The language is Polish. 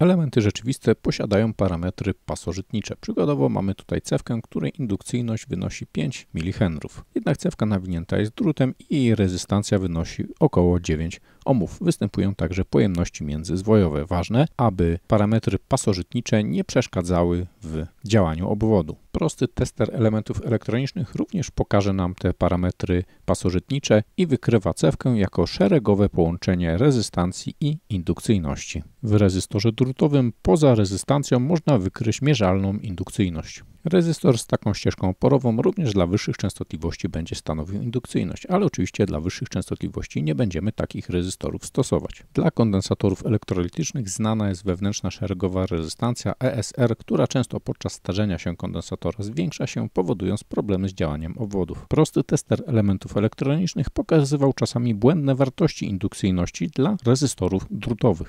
Elementy rzeczywiste posiadają parametry pasożytnicze. Przykładowo mamy tutaj cewkę, której indukcyjność wynosi 5 mH. Jednak cewka nawinięta jest drutem i jej rezystancja wynosi około 9 ohmów. Występują także pojemności międzyzwojowe. Ważne, aby parametry pasożytnicze nie przeszkadzały w działaniu obwodu prosty tester elementów elektronicznych również pokaże nam te parametry pasożytnicze i wykrywa cewkę jako szeregowe połączenie rezystancji i indukcyjności. W rezystorze drutowym poza rezystancją można wykryć mierzalną indukcyjność. Rezystor z taką ścieżką oporową również dla wyższych częstotliwości będzie stanowił indukcyjność, ale oczywiście dla wyższych częstotliwości nie będziemy takich rezystorów stosować. Dla kondensatorów elektrolitycznych znana jest wewnętrzna szeregowa rezystancja ESR, która często podczas starzenia się kondensatora zwiększa się, powodując problemy z działaniem obwodów. Prosty tester elementów elektronicznych pokazywał czasami błędne wartości indukcyjności dla rezystorów drutowych.